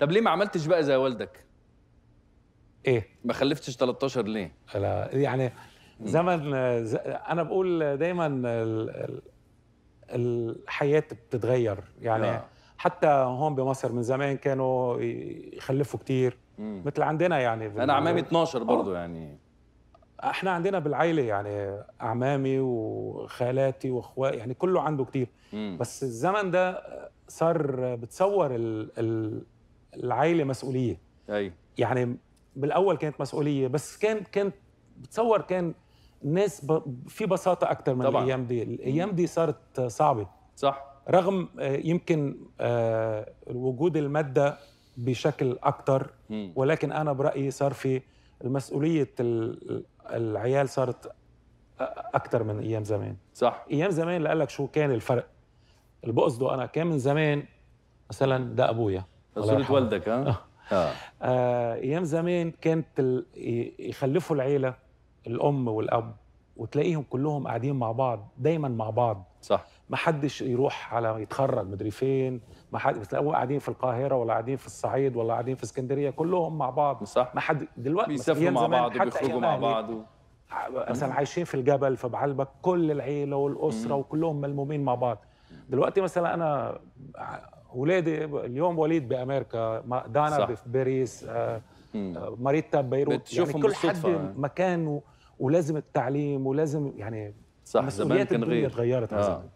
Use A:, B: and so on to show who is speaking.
A: طب ليه ما عملتش بقى زي والدك؟ ايه؟ ما خلفتش 13 ليه؟ لا يعني زمن انا بقول دايما الحياه بتتغير يعني لا. آه. حتى هون بمصر من زمان كانوا يخلفوا كتير مم. مثل عندنا يعني انا عمامي 12 آه. برضه يعني احنا عندنا بالعيله يعني اعمامي وخالاتي واخواتي يعني كله عنده كتير مم. بس الزمن ده صار بتصور ال ال العائله مسؤوليه أي. يعني بالاول كانت مسؤوليه بس كان كان بتصور كان الناس ب... في بساطه اكثر من طبعًا. الايام دي الايام دي صارت صعبه صح رغم آه، يمكن آه، وجود الماده بشكل اكثر ولكن انا برايي صار في المسؤوليه العيال صارت اكثر من ايام زمان صح ايام زمان لقلك شو كان الفرق اللي بقصده انا كان من زمان مثلا ده ابويا صورة والدك ها؟ آه. آه. ايام زمان كانت ال... يخلفوا العيله الام والاب وتلاقيهم كلهم قاعدين مع بعض دايما مع بعض صح ما حدش يروح على يتخرج مدري فين ما حد بتلاقوهم قاعدين في القاهره ولا قاعدين في الصعيد ولا قاعدين في اسكندريه كلهم مع بعض صح ما حد دلوقتي بيسافروا مع بعض وبيخرجوا مع يعني بعض مثلا عايشين في الجبل في بعلبك كل العيله والاسره وكلهم ملمومين مع بعض دلوقتي مثلا انا اولادي اليوم وليد بامريكا دانا صح. في باريس آه, آه، ماريتا ببيروت يعني كل حد آه. مكانه ولازم التعليم ولازم يعني صح زمان كان غير آه.